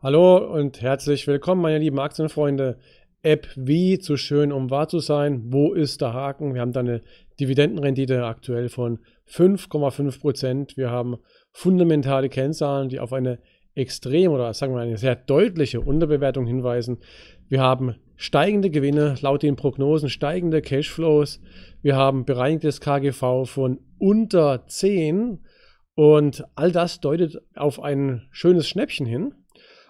Hallo und herzlich willkommen, meine lieben Aktienfreunde. App wie zu schön, um wahr zu sein. Wo ist der Haken? Wir haben da eine Dividendenrendite aktuell von 5,5 Prozent. Wir haben fundamentale Kennzahlen, die auf eine extrem oder sagen wir eine sehr deutliche Unterbewertung hinweisen. Wir haben steigende Gewinne laut den Prognosen, steigende Cashflows. Wir haben bereinigtes KGV von unter 10 und all das deutet auf ein schönes Schnäppchen hin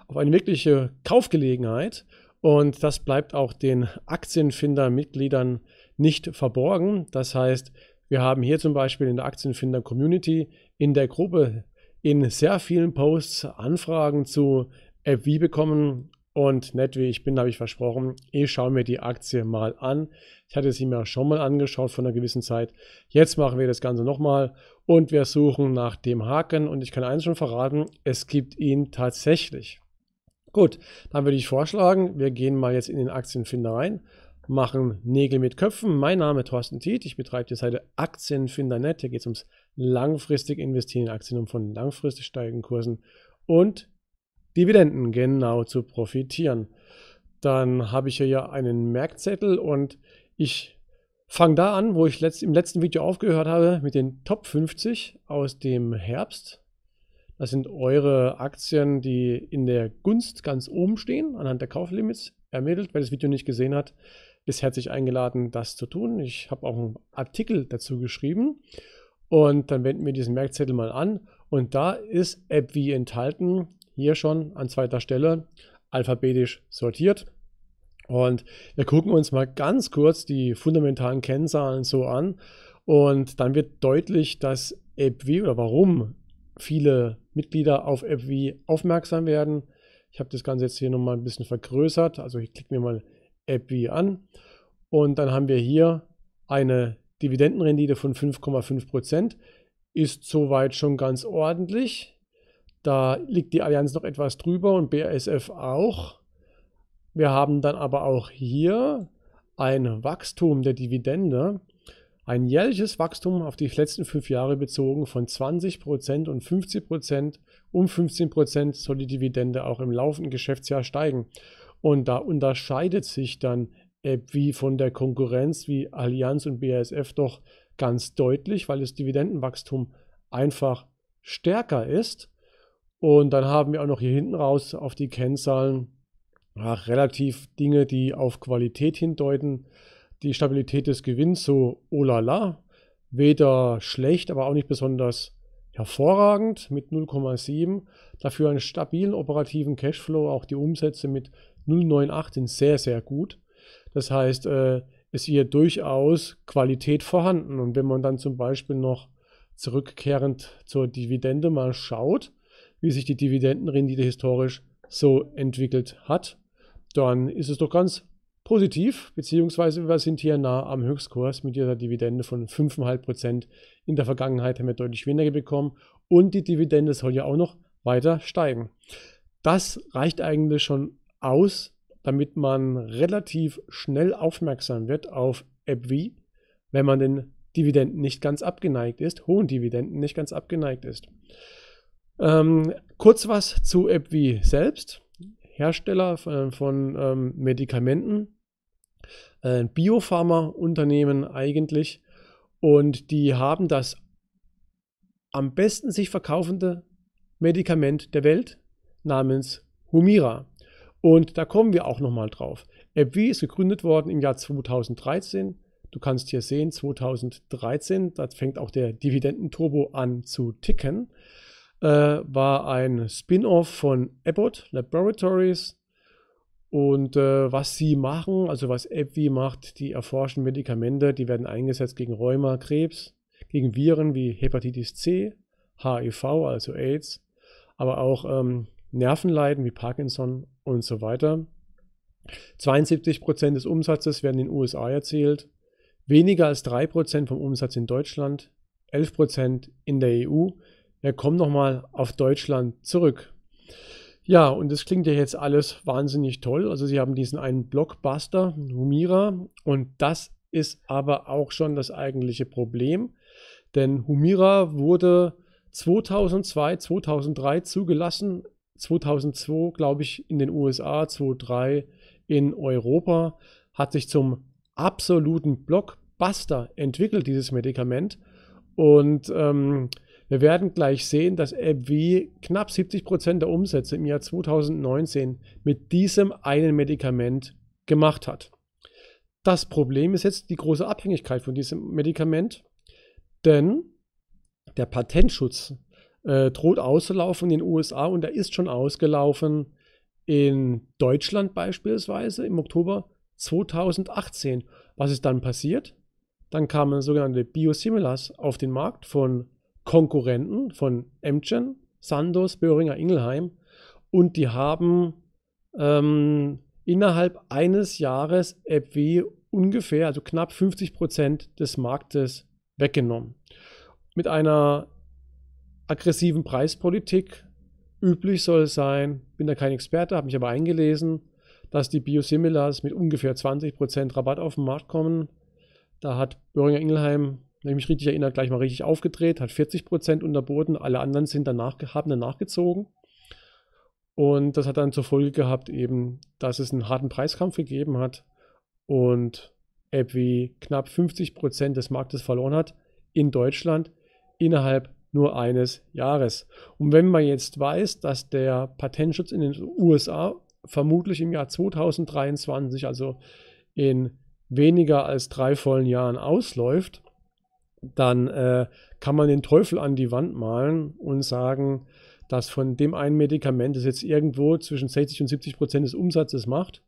auf eine wirkliche Kaufgelegenheit. Und das bleibt auch den Aktienfinder-Mitgliedern nicht verborgen. Das heißt, wir haben hier zum Beispiel in der Aktienfinder-Community in der Gruppe in sehr vielen Posts Anfragen zu App bekommen. Und nett wie ich bin, habe ich versprochen, ich schaue mir die Aktie mal an. Ich hatte sie mir schon mal angeschaut von einer gewissen Zeit. Jetzt machen wir das Ganze nochmal und wir suchen nach dem Haken. Und ich kann eins schon verraten, es gibt ihn tatsächlich. Gut, dann würde ich vorschlagen, wir gehen mal jetzt in den Aktienfinder rein, machen Nägel mit Köpfen. Mein Name ist Thorsten Tiet, ich betreibe die Seite Aktienfinder.net. Hier geht es ums langfristig investieren in Aktien, um von langfristig steigenden Kursen und Dividenden genau zu profitieren. Dann habe ich hier ja einen Merkzettel und ich fange da an, wo ich letzt, im letzten Video aufgehört habe, mit den Top 50 aus dem Herbst das sind eure Aktien, die in der Gunst ganz oben stehen, anhand der Kauflimits ermittelt. Wer das Video nicht gesehen hat, ist herzlich eingeladen, das zu tun. Ich habe auch einen Artikel dazu geschrieben. Und dann wenden wir diesen Merkzettel mal an. Und da ist AppV enthalten. Hier schon an zweiter Stelle alphabetisch sortiert. Und wir gucken uns mal ganz kurz die fundamentalen Kennzahlen so an. Und dann wird deutlich, dass AppV oder warum viele Mitglieder auf AppV aufmerksam werden. Ich habe das Ganze jetzt hier nochmal ein bisschen vergrößert. Also ich klicke mir mal AppV an. Und dann haben wir hier eine Dividendenrendite von 5,5%. Prozent Ist soweit schon ganz ordentlich. Da liegt die Allianz noch etwas drüber und BASF auch. Wir haben dann aber auch hier ein Wachstum der Dividende ein jährliches Wachstum auf die letzten fünf Jahre bezogen von 20% und 50% um 15% soll die Dividende auch im laufenden Geschäftsjahr steigen. Und da unterscheidet sich dann AbbVie von der Konkurrenz wie Allianz und BASF doch ganz deutlich, weil das Dividendenwachstum einfach stärker ist. Und dann haben wir auch noch hier hinten raus auf die Kennzahlen ach, relativ Dinge, die auf Qualität hindeuten die Stabilität des Gewinns so oh la la. Weder schlecht, aber auch nicht besonders hervorragend mit 0,7. Dafür einen stabilen operativen Cashflow. Auch die Umsätze mit 0,98 sind sehr, sehr gut. Das heißt, äh, ist hier durchaus Qualität vorhanden. Und wenn man dann zum Beispiel noch zurückkehrend zur Dividende mal schaut, wie sich die Dividendenrendite historisch so entwickelt hat, dann ist es doch ganz positiv, beziehungsweise wir sind hier nah am Höchstkurs mit dieser Dividende von 5,5%. In der Vergangenheit haben wir deutlich weniger bekommen und die Dividende soll ja auch noch weiter steigen. Das reicht eigentlich schon aus, damit man relativ schnell aufmerksam wird auf AppV, wenn man den Dividenden nicht ganz abgeneigt ist, hohen Dividenden nicht ganz abgeneigt ist. Ähm, kurz was zu AppV selbst. Hersteller von, äh, von ähm, Medikamenten äh, Biopharma-Unternehmen eigentlich. Und die haben das am besten sich verkaufende Medikament der Welt namens Humira. Und da kommen wir auch nochmal drauf. AbbVie ist gegründet worden im Jahr 2013. Du kannst hier sehen, 2013, da fängt auch der Dividendenturbo an zu ticken, äh, war ein Spin-off von Abbott Laboratories und äh, was sie machen, also was EPWI macht, die erforschen Medikamente, die werden eingesetzt gegen Rheuma, Krebs, gegen Viren wie Hepatitis C, HIV, also AIDS, aber auch ähm, Nervenleiden wie Parkinson und so weiter. 72 Prozent des Umsatzes werden in den USA erzielt, weniger als 3 Prozent vom Umsatz in Deutschland, 11 Prozent in der EU. Wir kommen nochmal auf Deutschland zurück. Ja, und das klingt ja jetzt alles wahnsinnig toll. Also sie haben diesen einen Blockbuster, Humira, und das ist aber auch schon das eigentliche Problem. Denn Humira wurde 2002, 2003 zugelassen, 2002 glaube ich in den USA, 2003 in Europa, hat sich zum absoluten Blockbuster entwickelt, dieses Medikament. Und ähm, wir werden gleich sehen, dass AbbVie knapp 70% Prozent der Umsätze im Jahr 2019 mit diesem einen Medikament gemacht hat. Das Problem ist jetzt die große Abhängigkeit von diesem Medikament, denn der Patentschutz äh, droht auszulaufen in den USA und er ist schon ausgelaufen in Deutschland beispielsweise im Oktober 2018. Was ist dann passiert? Dann kamen sogenannte Biosimilars auf den Markt von Konkurrenten von Emden, Sandos, Böhringer Ingelheim und die haben ähm, innerhalb eines Jahres AppW ungefähr, also knapp 50 Prozent des Marktes weggenommen. Mit einer aggressiven Preispolitik. Üblich soll es sein, bin da kein Experte, habe mich aber eingelesen, dass die Biosimilars mit ungefähr 20% Rabatt auf den Markt kommen. Da hat Böhringer Ingelheim wenn ich mich richtig erinnere, gleich mal richtig aufgedreht, hat 40 unterboten, alle anderen sind danach, haben danach gezogen. Und das hat dann zur Folge gehabt, eben, dass es einen harten Preiskampf gegeben hat und AppWi knapp 50 des Marktes verloren hat in Deutschland innerhalb nur eines Jahres. Und wenn man jetzt weiß, dass der Patentschutz in den USA vermutlich im Jahr 2023, also in weniger als drei vollen Jahren ausläuft, dann äh, kann man den Teufel an die Wand malen und sagen, dass von dem einen Medikament, das jetzt irgendwo zwischen 60 und 70 Prozent des Umsatzes macht,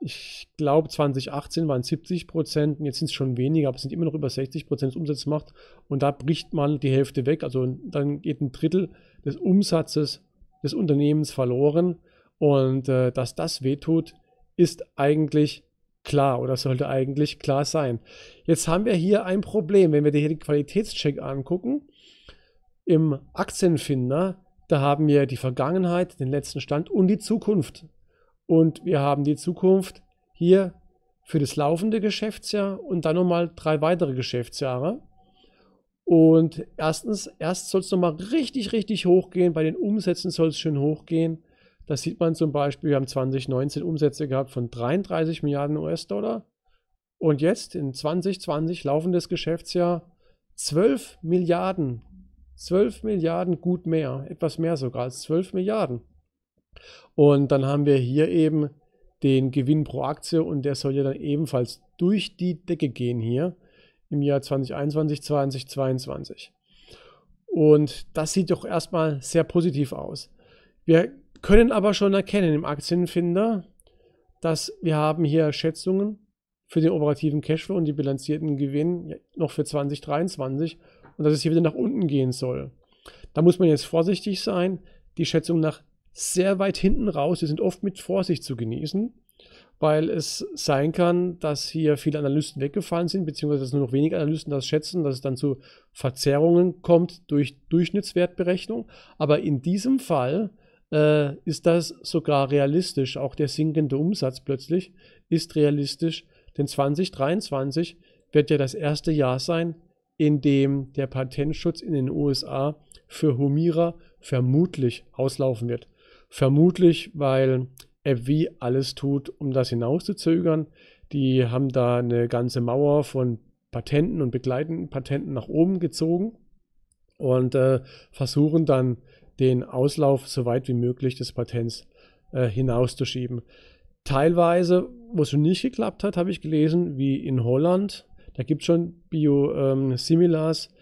ich glaube 2018 waren 70 Prozent, jetzt sind es schon weniger, aber es sind immer noch über 60 Prozent des Umsatzes gemacht und da bricht mal die Hälfte weg, also dann geht ein Drittel des Umsatzes des Unternehmens verloren und äh, dass das wehtut, ist eigentlich klar oder sollte eigentlich klar sein. Jetzt haben wir hier ein Problem, wenn wir dir hier den Qualitätscheck angucken. Im Aktienfinder, da haben wir die Vergangenheit, den letzten Stand und die Zukunft. Und wir haben die Zukunft hier für das laufende Geschäftsjahr und dann nochmal drei weitere Geschäftsjahre. Und erstens, erst soll es nochmal richtig, richtig hochgehen. Bei den Umsätzen soll es schön hochgehen. Das sieht man zum Beispiel, wir haben 2019 Umsätze gehabt von 33 Milliarden US-Dollar und jetzt in 2020 laufendes Geschäftsjahr 12 Milliarden. 12 Milliarden gut mehr, etwas mehr sogar als 12 Milliarden. Und dann haben wir hier eben den Gewinn pro Aktie und der soll ja dann ebenfalls durch die Decke gehen hier im Jahr 2021, 2022. Und das sieht doch erstmal sehr positiv aus. Wir können aber schon erkennen im Aktienfinder, dass wir haben hier Schätzungen für den operativen Cashflow und die bilanzierten Gewinn noch für 2023 und dass es hier wieder nach unten gehen soll. Da muss man jetzt vorsichtig sein. Die Schätzungen nach sehr weit hinten raus, die sind oft mit Vorsicht zu genießen, weil es sein kann, dass hier viele Analysten weggefallen sind, beziehungsweise dass nur noch wenige Analysten das schätzen, dass es dann zu Verzerrungen kommt durch Durchschnittswertberechnung. Aber in diesem Fall äh, ist das sogar realistisch. Auch der sinkende Umsatz plötzlich ist realistisch, denn 2023 wird ja das erste Jahr sein, in dem der Patentschutz in den USA für Humira vermutlich auslaufen wird. Vermutlich, weil AbbVie alles tut, um das hinauszuzögern. Die haben da eine ganze Mauer von Patenten und begleitenden Patenten nach oben gezogen und äh, versuchen dann den Auslauf so weit wie möglich des Patents äh, hinauszuschieben. Teilweise, wo es schon nicht geklappt hat, habe ich gelesen, wie in Holland, da gibt es schon Biosimilars, ähm,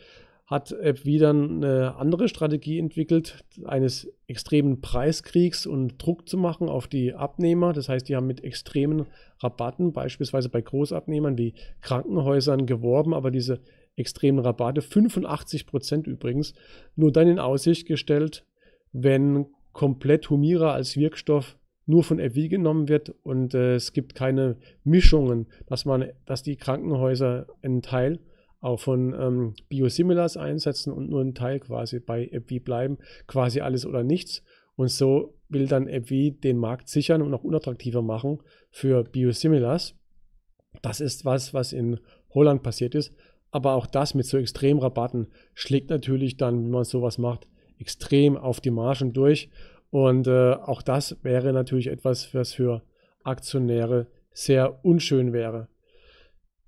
hat App wieder eine andere Strategie entwickelt, eines extremen Preiskriegs und Druck zu machen auf die Abnehmer. Das heißt, die haben mit extremen Rabatten, beispielsweise bei Großabnehmern wie Krankenhäusern, geworben, aber diese extremen Rabatte, 85% übrigens, nur dann in Aussicht gestellt, wenn komplett Humira als Wirkstoff nur von FI genommen wird und äh, es gibt keine Mischungen, dass, man, dass die Krankenhäuser einen Teil auch von ähm, Biosimilars einsetzen und nur einen Teil quasi bei FI bleiben, quasi alles oder nichts. Und so will dann FI den Markt sichern und auch unattraktiver machen für Biosimilars. Das ist was, was in Holland passiert ist, aber auch das mit so extrem Rabatten schlägt natürlich dann, wenn man sowas macht, extrem auf die Margen durch. Und äh, auch das wäre natürlich etwas, was für Aktionäre sehr unschön wäre.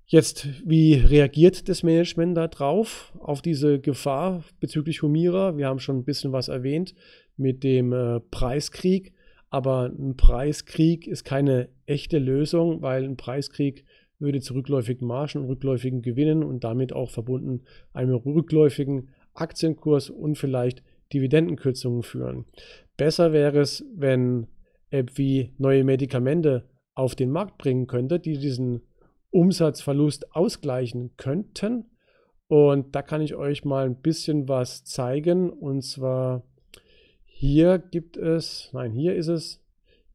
Jetzt, wie reagiert das Management darauf, auf diese Gefahr bezüglich Humira? Wir haben schon ein bisschen was erwähnt mit dem äh, Preiskrieg, aber ein Preiskrieg ist keine echte Lösung, weil ein Preiskrieg würde zu rückläufigen Margen und rückläufigen Gewinnen und damit auch verbunden einem rückläufigen Aktienkurs und vielleicht Dividendenkürzungen führen. Besser wäre es, wenn App wie neue Medikamente auf den Markt bringen könnte, die diesen Umsatzverlust ausgleichen könnten. Und da kann ich euch mal ein bisschen was zeigen. Und zwar hier gibt es, nein, hier ist es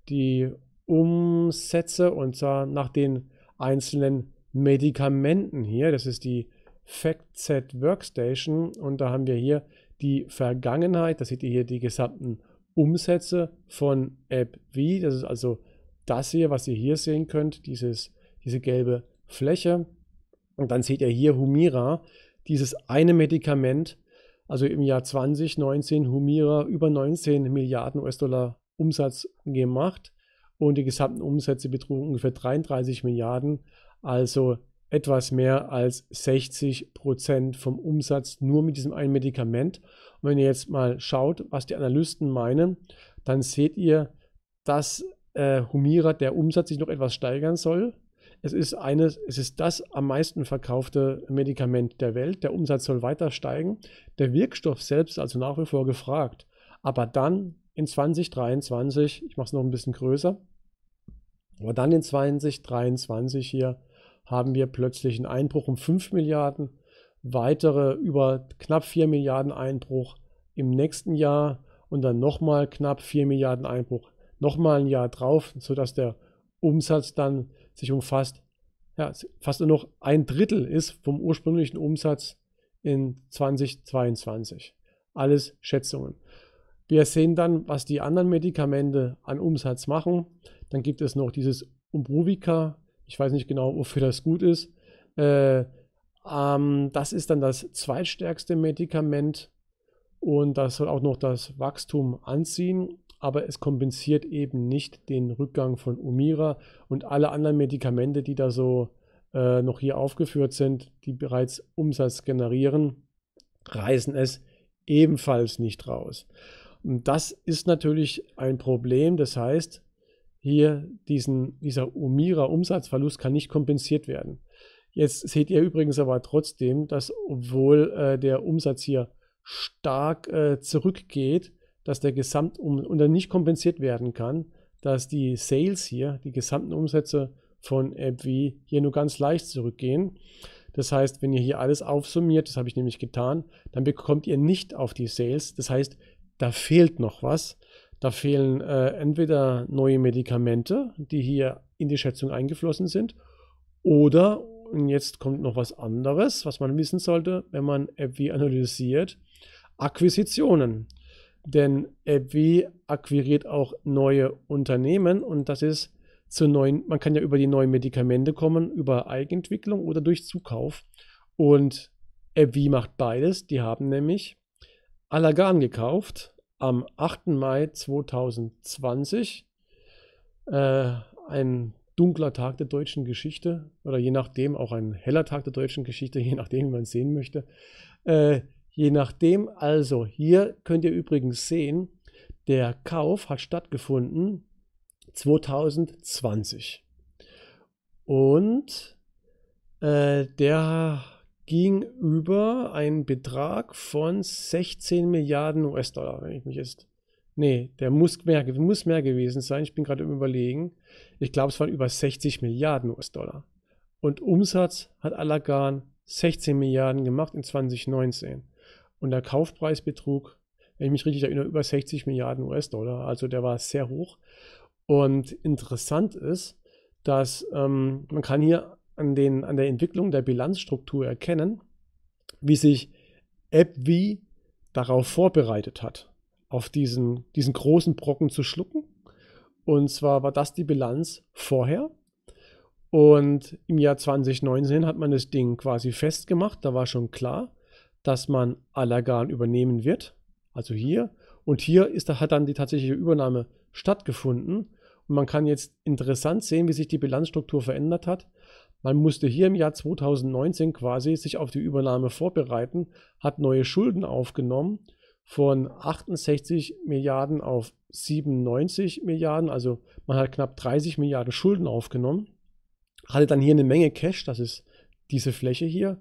die Umsätze und zwar nach den einzelnen Medikamenten hier. Das ist die FactZ Workstation und da haben wir hier die Vergangenheit. Da seht ihr hier die gesamten Umsätze von AppV. Das ist also das hier, was ihr hier sehen könnt, dieses, diese gelbe Fläche. Und dann seht ihr hier Humira, dieses eine Medikament, also im Jahr 2019 Humira über 19 Milliarden US-Dollar Umsatz gemacht und die gesamten Umsätze betrugen ungefähr 33 Milliarden, also etwas mehr als 60 Prozent vom Umsatz nur mit diesem einen Medikament. Und wenn ihr jetzt mal schaut, was die Analysten meinen, dann seht ihr, dass äh, Humira der Umsatz sich noch etwas steigern soll. Es ist, eines, es ist das am meisten verkaufte Medikament der Welt. Der Umsatz soll weiter steigen. Der Wirkstoff selbst also nach wie vor gefragt. Aber dann in 2023, ich mache es noch ein bisschen größer, aber dann in 2023 hier haben wir plötzlich einen Einbruch um 5 Milliarden, weitere über knapp 4 Milliarden Einbruch im nächsten Jahr und dann nochmal knapp 4 Milliarden Einbruch, nochmal ein Jahr drauf, sodass der Umsatz dann sich um fast, ja, fast nur noch ein Drittel ist vom ursprünglichen Umsatz in 2022. Alles Schätzungen. Wir sehen dann, was die anderen Medikamente an Umsatz machen. Dann gibt es noch dieses Umbrovica. Ich weiß nicht genau, wofür das gut ist. Äh, ähm, das ist dann das zweitstärkste Medikament und das soll auch noch das Wachstum anziehen, aber es kompensiert eben nicht den Rückgang von Umira und alle anderen Medikamente, die da so äh, noch hier aufgeführt sind, die bereits Umsatz generieren, reißen es ebenfalls nicht raus. Und das ist natürlich ein Problem. Das heißt, hier diesen, dieser umira umsatzverlust kann nicht kompensiert werden. Jetzt seht ihr übrigens aber trotzdem, dass obwohl äh, der Umsatz hier stark äh, zurückgeht, dass der Gesamtumsatz und dann nicht kompensiert werden kann, dass die Sales hier, die gesamten Umsätze von AppV hier nur ganz leicht zurückgehen. Das heißt, wenn ihr hier alles aufsummiert, das habe ich nämlich getan, dann bekommt ihr nicht auf die Sales. Das heißt, da fehlt noch was. Da fehlen äh, entweder neue Medikamente, die hier in die Schätzung eingeflossen sind, oder, und jetzt kommt noch was anderes, was man wissen sollte, wenn man AbbVie analysiert, Akquisitionen. Denn AbbVie akquiriert auch neue Unternehmen und das ist zu neuen, man kann ja über die neuen Medikamente kommen, über Eigenentwicklung oder durch Zukauf. Und AbbVie macht beides, die haben nämlich Allergan gekauft am 8. Mai 2020. Äh, ein dunkler Tag der deutschen Geschichte oder je nachdem auch ein heller Tag der deutschen Geschichte, je nachdem, wie man es sehen möchte. Äh, je nachdem, also hier könnt ihr übrigens sehen, der Kauf hat stattgefunden 2020. Und äh, der ging über einen Betrag von 16 Milliarden US-Dollar, wenn ich mich jetzt. Nee, der muss mehr, muss mehr gewesen sein. Ich bin gerade im Überlegen. Ich glaube, es waren über 60 Milliarden US-Dollar. Und Umsatz hat Alagan 16 Milliarden gemacht in 2019. Und der Kaufpreis betrug, wenn ich mich richtig erinnere, über 60 Milliarden US-Dollar. Also der war sehr hoch. Und interessant ist, dass ähm, man kann hier an, den, an der Entwicklung der Bilanzstruktur erkennen, wie sich AppV darauf vorbereitet hat, auf diesen, diesen großen Brocken zu schlucken. Und zwar war das die Bilanz vorher. Und im Jahr 2019 hat man das Ding quasi festgemacht. Da war schon klar, dass man Allergan übernehmen wird. Also hier. Und hier ist, hat dann die tatsächliche Übernahme stattgefunden. Und man kann jetzt interessant sehen, wie sich die Bilanzstruktur verändert hat. Man musste hier im Jahr 2019 quasi sich auf die Übernahme vorbereiten, hat neue Schulden aufgenommen von 68 Milliarden auf 97 Milliarden, also man hat knapp 30 Milliarden Schulden aufgenommen, hatte dann hier eine Menge Cash, das ist diese Fläche hier,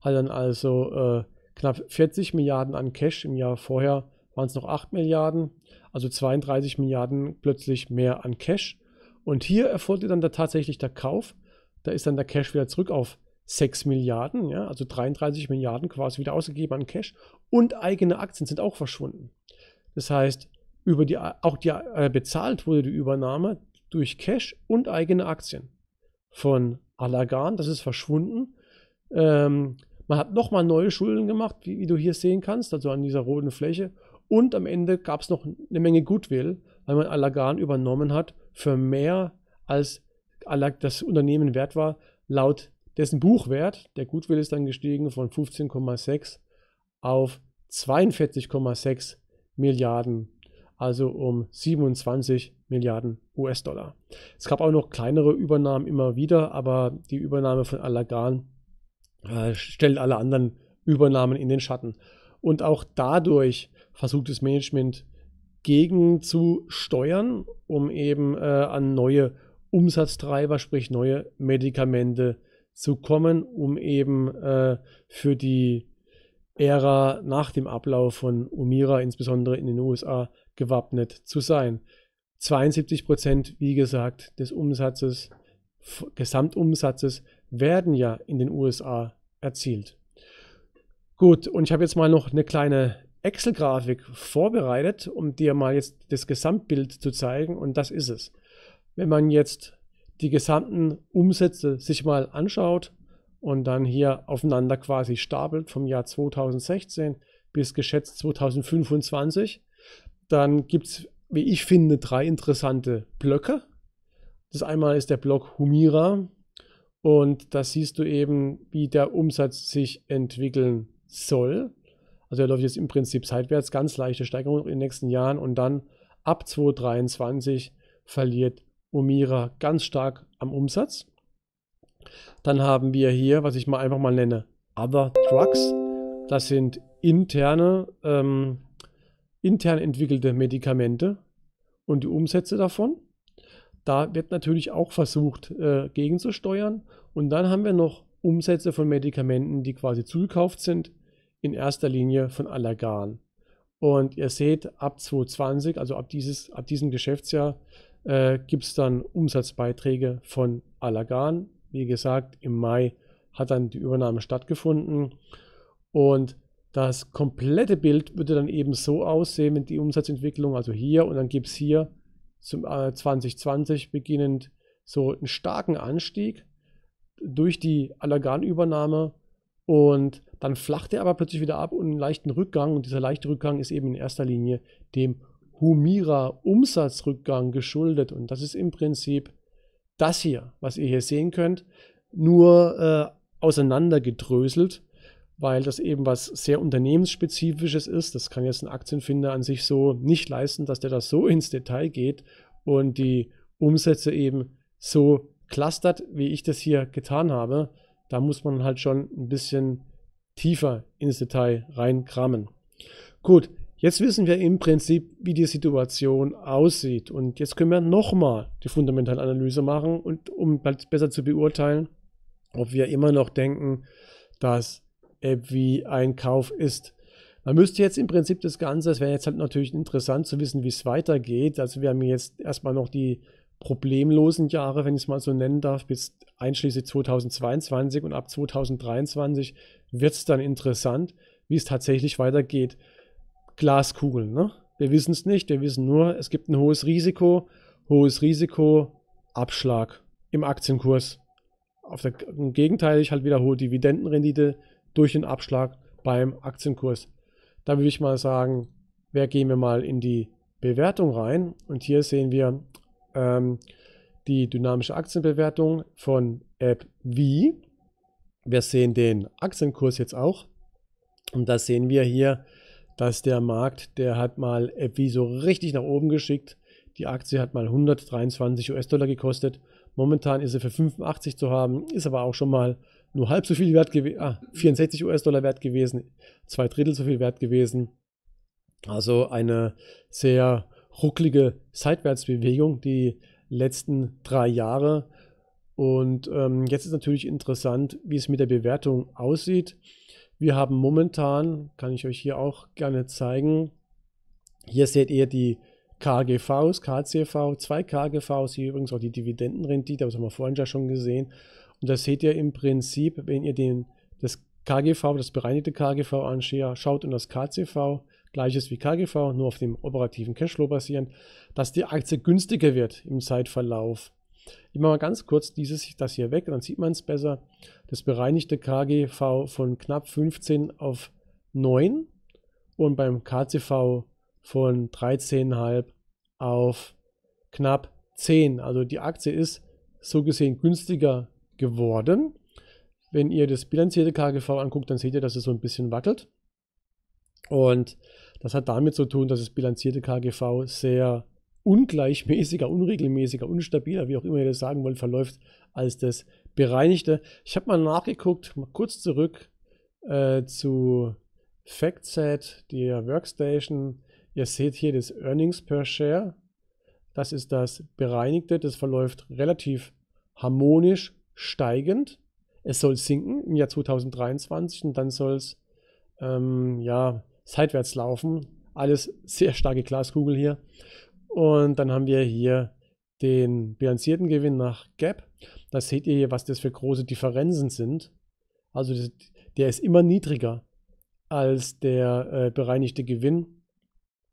hat dann also äh, knapp 40 Milliarden an Cash im Jahr vorher waren es noch 8 Milliarden, also 32 Milliarden plötzlich mehr an Cash. Und hier erfolgte dann der, tatsächlich der Kauf da ist dann der Cash wieder zurück auf 6 Milliarden, ja, also 33 Milliarden quasi wieder ausgegeben an Cash und eigene Aktien sind auch verschwunden. Das heißt, über die, auch die, äh, bezahlt wurde die Übernahme durch Cash und eigene Aktien von Alagan, das ist verschwunden. Ähm, man hat nochmal neue Schulden gemacht, wie, wie, du hier sehen kannst, also an dieser roten Fläche. Und am Ende gab es noch eine Menge Goodwill, weil man Alagan übernommen hat für mehr als das Unternehmen wert war, laut dessen Buchwert. Der Gutwill ist dann gestiegen von 15,6 auf 42,6 Milliarden, also um 27 Milliarden US-Dollar. Es gab auch noch kleinere Übernahmen immer wieder, aber die Übernahme von Alagan äh, stellt alle anderen Übernahmen in den Schatten. Und auch dadurch versucht das Management gegenzusteuern, um eben äh, an neue Umsatztreiber, sprich neue Medikamente zu kommen, um eben äh, für die Ära nach dem Ablauf von Umira, insbesondere in den USA, gewappnet zu sein. 72 Prozent, wie gesagt, des Umsatzes, Gesamtumsatzes werden ja in den USA erzielt. Gut, und ich habe jetzt mal noch eine kleine Excel-Grafik vorbereitet, um dir mal jetzt das Gesamtbild zu zeigen. Und das ist es. Wenn man jetzt die gesamten Umsätze sich mal anschaut und dann hier aufeinander quasi stapelt vom Jahr 2016 bis geschätzt 2025, dann gibt es, wie ich finde, drei interessante Blöcke. Das einmal ist der Block Humira und da siehst du eben, wie der Umsatz sich entwickeln soll. Also er läuft jetzt im Prinzip seitwärts, ganz leichte Steigerung in den nächsten Jahren und dann ab 2023 verliert Omira ganz stark am Umsatz. Dann haben wir hier, was ich mal einfach mal nenne, Other Drugs. Das sind interne, ähm, intern entwickelte Medikamente und die Umsätze davon. Da wird natürlich auch versucht, äh, gegenzusteuern. Und dann haben wir noch Umsätze von Medikamenten, die quasi zugekauft sind, in erster Linie von Allergan. Und ihr seht, ab 2020, also ab, dieses, ab diesem Geschäftsjahr, äh, gibt es dann Umsatzbeiträge von Alagan. Wie gesagt, im Mai hat dann die Übernahme stattgefunden und das komplette Bild würde dann eben so aussehen mit die Umsatzentwicklung, also hier und dann gibt es hier zum äh, 2020 beginnend so einen starken Anstieg durch die Allergan-Übernahme und dann flacht er aber plötzlich wieder ab und einen leichten Rückgang und dieser leichte Rückgang ist eben in erster Linie dem Humira Umsatzrückgang geschuldet. Und das ist im Prinzip das hier, was ihr hier sehen könnt, nur äh, auseinandergedröselt, weil das eben was sehr unternehmensspezifisches ist. Das kann jetzt ein Aktienfinder an sich so nicht leisten, dass der das so ins Detail geht und die Umsätze eben so clustert, wie ich das hier getan habe. Da muss man halt schon ein bisschen tiefer ins Detail reinkramen. Gut, Jetzt wissen wir im Prinzip, wie die Situation aussieht. Und jetzt können wir nochmal die fundamentale Analyse machen, und, um halt besser zu beurteilen, ob wir immer noch denken, dass AppWi ein Kauf ist. Man müsste jetzt im Prinzip das Ganze, es wäre jetzt halt natürlich interessant zu wissen, wie es weitergeht. Also wir haben jetzt erstmal noch die problemlosen Jahre, wenn ich es mal so nennen darf, bis einschließlich 2022 und ab 2023 wird es dann interessant, wie es tatsächlich weitergeht. Glaskugeln. Ne? Wir wissen es nicht, wir wissen nur, es gibt ein hohes Risiko, hohes Risiko, Abschlag im Aktienkurs. Auf der, Im Gegenteil, ich halt wieder hohe Dividendenrendite durch den Abschlag beim Aktienkurs. Da würde ich mal sagen, wer gehen wir mal in die Bewertung rein? Und hier sehen wir ähm, die dynamische Aktienbewertung von App V. Wir sehen den Aktienkurs jetzt auch. Und da sehen wir hier dass der Markt, der hat mal FI so richtig nach oben geschickt. Die Aktie hat mal 123 US-Dollar gekostet. Momentan ist sie für 85 zu haben, ist aber auch schon mal nur halb so viel wert gewesen, ah, 64 US-Dollar wert gewesen, zwei Drittel so viel wert gewesen. Also eine sehr rucklige Seitwärtsbewegung die letzten drei Jahre. Und ähm, jetzt ist natürlich interessant, wie es mit der Bewertung aussieht. Wir haben momentan, kann ich euch hier auch gerne zeigen, hier seht ihr die KGVs, KCV, zwei KGVs, hier übrigens auch die Dividendenrendite, das haben wir vorhin ja schon gesehen. Und da seht ihr im Prinzip, wenn ihr den, das KGV, das bereinigte KGV anschaut und das KCV, gleiches wie KGV, nur auf dem operativen Cashflow basierend, dass die Aktie günstiger wird im Zeitverlauf. Ich mache mal ganz kurz dieses, das hier weg, dann sieht man es besser. Das bereinigte KGV von knapp 15 auf 9 und beim KCV von 13,5 auf knapp 10. Also die Aktie ist so gesehen günstiger geworden. Wenn ihr das bilanzierte KGV anguckt, dann seht ihr, dass es so ein bisschen wackelt. Und das hat damit zu tun, dass das bilanzierte KGV sehr ungleichmäßiger, unregelmäßiger, unstabiler, wie auch immer ihr das sagen wollt, verläuft als das bereinigte. Ich habe mal nachgeguckt, mal kurz zurück äh, zu FactSet, der Workstation. Ihr seht hier das Earnings per Share. Das ist das bereinigte. Das verläuft relativ harmonisch steigend. Es soll sinken im Jahr 2023 und dann soll es ähm, ja, seitwärts laufen. Alles sehr starke Glaskugel hier. Und dann haben wir hier den bilanzierten Gewinn nach Gap. Da seht ihr hier, was das für große Differenzen sind. Also das, der ist immer niedriger als der äh, bereinigte Gewinn.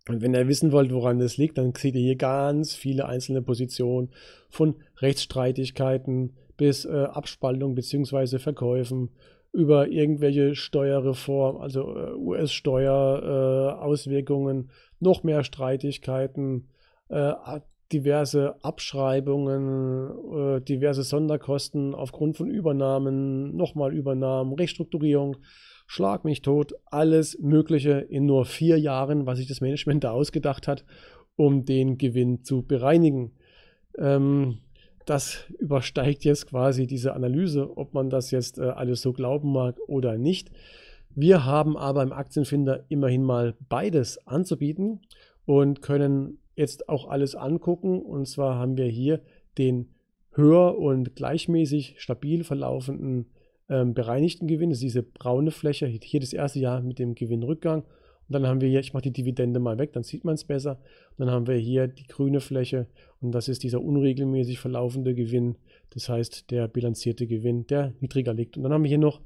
Und wenn ihr wissen wollt, woran das liegt, dann seht ihr hier ganz viele einzelne Positionen von Rechtsstreitigkeiten bis äh, Abspaltung bzw. Verkäufen über irgendwelche Steuerreform, also äh, US-Steuer, äh, Auswirkungen, noch mehr Streitigkeiten, äh, diverse Abschreibungen, äh, diverse Sonderkosten aufgrund von Übernahmen, nochmal Übernahmen, Restrukturierung, Schlag mich tot, alles Mögliche in nur vier Jahren, was sich das Management da ausgedacht hat, um den Gewinn zu bereinigen. Ähm, das übersteigt jetzt quasi diese Analyse, ob man das jetzt äh, alles so glauben mag oder nicht. Wir haben aber im Aktienfinder immerhin mal beides anzubieten und können jetzt auch alles angucken. Und zwar haben wir hier den höher und gleichmäßig stabil verlaufenden ähm, bereinigten Gewinn. Das ist diese braune Fläche. Hier das erste Jahr mit dem Gewinnrückgang. Und dann haben wir hier, ich mache die Dividende mal weg, dann sieht man es besser. Und dann haben wir hier die grüne Fläche und das ist dieser unregelmäßig verlaufende Gewinn. Das heißt, der bilanzierte Gewinn, der niedriger liegt. Und dann haben wir hier noch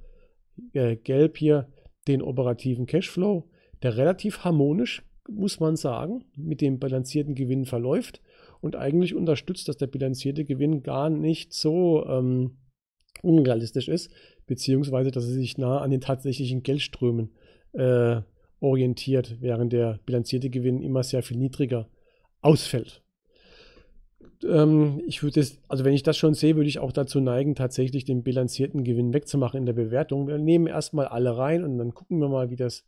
äh, gelb hier den operativen Cashflow, der relativ harmonisch muss man sagen, mit dem bilanzierten Gewinn verläuft und eigentlich unterstützt, dass der bilanzierte Gewinn gar nicht so ähm, unrealistisch ist, beziehungsweise dass er sich nah an den tatsächlichen Geldströmen äh, orientiert, während der bilanzierte Gewinn immer sehr viel niedriger ausfällt. Ähm, ich würde es, also wenn ich das schon sehe, würde ich auch dazu neigen, tatsächlich den bilanzierten Gewinn wegzumachen in der Bewertung. Wir nehmen erstmal alle rein und dann gucken wir mal, wie das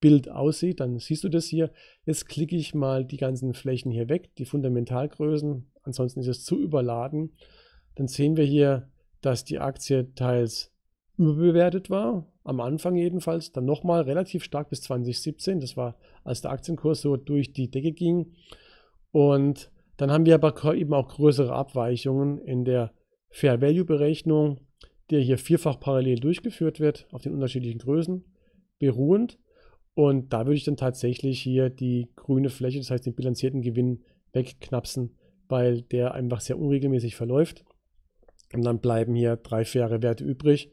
Bild aussieht, dann siehst du das hier. Jetzt klicke ich mal die ganzen Flächen hier weg, die Fundamentalgrößen. Ansonsten ist es zu überladen. Dann sehen wir hier, dass die Aktie teils überbewertet war, am Anfang jedenfalls, dann nochmal relativ stark bis 2017. Das war, als der Aktienkurs so durch die Decke ging. Und dann haben wir aber eben auch größere Abweichungen in der Fair Value Berechnung, der hier vierfach parallel durchgeführt wird, auf den unterschiedlichen Größen beruhend. Und da würde ich dann tatsächlich hier die grüne Fläche, das heißt den bilanzierten Gewinn, wegknapsen, weil der einfach sehr unregelmäßig verläuft. Und dann bleiben hier drei, vier Jahre Werte übrig.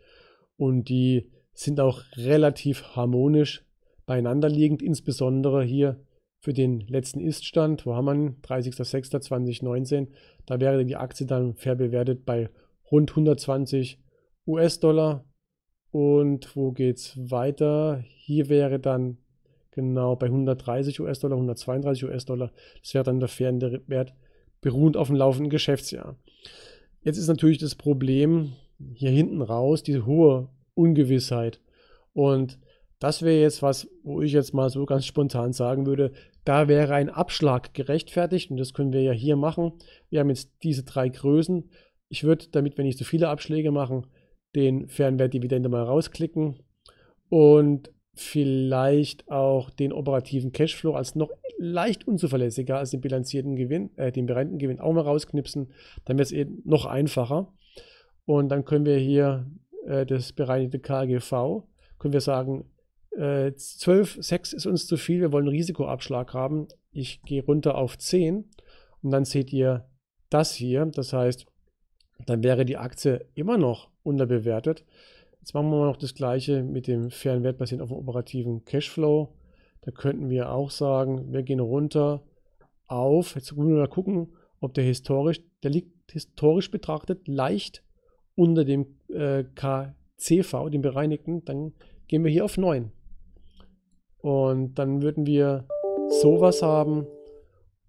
Und die sind auch relativ harmonisch beieinander liegend, insbesondere hier für den letzten Iststand. wo haben wir ihn? 30.06.2019. Da wäre die Aktie dann fair bewertet bei rund 120 US-Dollar und wo geht's weiter? Hier wäre dann genau bei 130 US-Dollar, 132 US-Dollar. Das wäre dann der faire Wert beruhend auf dem laufenden Geschäftsjahr. Jetzt ist natürlich das Problem hier hinten raus, diese hohe Ungewissheit. Und das wäre jetzt was, wo ich jetzt mal so ganz spontan sagen würde, da wäre ein Abschlag gerechtfertigt und das können wir ja hier machen. Wir haben jetzt diese drei Größen. Ich würde damit, wenn ich zu viele Abschläge machen, den Fernwertdividende mal rausklicken und vielleicht auch den operativen Cashflow als noch leicht unzuverlässiger als den bilanzierten Gewinn, äh, den bereinten Gewinn auch mal rausknipsen, dann wird es eben eh noch einfacher. Und dann können wir hier äh, das bereinigte KGV, können wir sagen, äh, 12, ist uns zu viel, wir wollen Risikoabschlag haben. Ich gehe runter auf 10 und dann seht ihr das hier. Das heißt, dann wäre die Aktie immer noch unterbewertet. Jetzt machen wir mal noch das gleiche mit dem fairen Wert basierend auf dem operativen Cashflow. Da könnten wir auch sagen, wir gehen runter auf, jetzt müssen wir mal gucken, ob der historisch, der liegt historisch betrachtet leicht unter dem äh, KCV, dem bereinigten, dann gehen wir hier auf 9. Und dann würden wir sowas haben,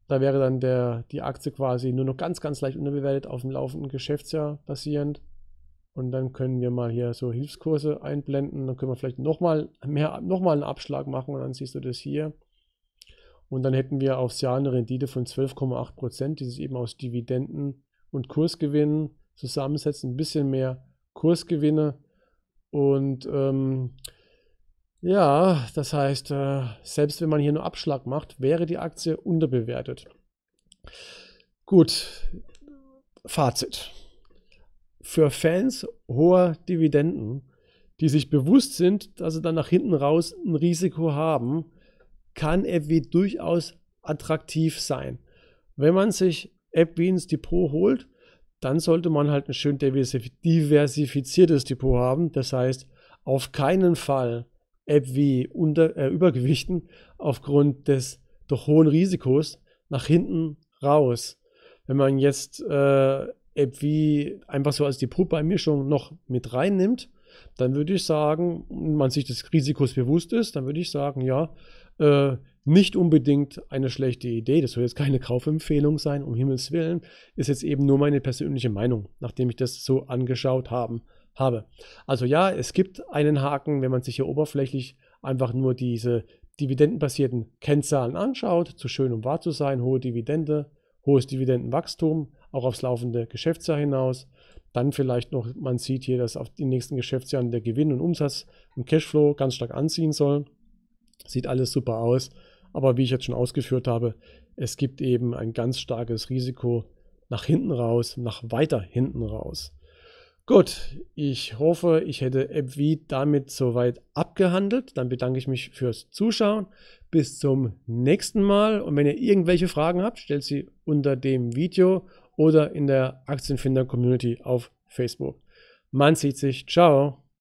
da wäre dann der, die Aktie quasi nur noch ganz, ganz leicht unterbewertet auf dem laufenden Geschäftsjahr basierend. Und dann können wir mal hier so Hilfskurse einblenden. Dann können wir vielleicht nochmal mehr, einen Abschlag machen und dann siehst du das hier. Und dann hätten wir aufs Jahr eine Rendite von 12,8 Prozent, die sich eben aus Dividenden und Kursgewinnen zusammensetzen. Ein bisschen mehr Kursgewinne und ähm, ja, das heißt, äh, selbst wenn man hier nur Abschlag macht, wäre die Aktie unterbewertet. Gut, Fazit. Für Fans hoher Dividenden, die sich bewusst sind, dass sie dann nach hinten raus ein Risiko haben, kann FW durchaus attraktiv sein. Wenn man sich FW ins Depot holt, dann sollte man halt ein schön diversifiziertes Depot haben. Das heißt, auf keinen Fall AbbVie unter, äh, Übergewichten aufgrund des doch hohen Risikos nach hinten raus. Wenn man jetzt äh, wie einfach so als die Puppe-Mischung noch mit reinnimmt, dann würde ich sagen, man sich des Risikos bewusst ist, dann würde ich sagen, ja, äh, nicht unbedingt eine schlechte Idee. Das soll jetzt keine Kaufempfehlung sein, um Himmels Willen. Ist jetzt eben nur meine persönliche Meinung, nachdem ich das so angeschaut habe habe. Also ja, es gibt einen Haken, wenn man sich hier oberflächlich einfach nur diese dividendenbasierten Kennzahlen anschaut. Zu schön, um wahr zu sein, hohe Dividende, hohes Dividendenwachstum, auch aufs laufende Geschäftsjahr hinaus. Dann vielleicht noch, man sieht hier, dass auf den nächsten Geschäftsjahren der Gewinn und Umsatz und Cashflow ganz stark anziehen soll. Sieht alles super aus. Aber wie ich jetzt schon ausgeführt habe, es gibt eben ein ganz starkes Risiko nach hinten raus, nach weiter hinten raus. Gut, ich hoffe, ich hätte MV damit soweit abgehandelt. Dann bedanke ich mich fürs Zuschauen. Bis zum nächsten Mal. Und wenn ihr irgendwelche Fragen habt, stellt sie unter dem Video oder in der Aktienfinder-Community auf Facebook. Man sieht sich. Ciao.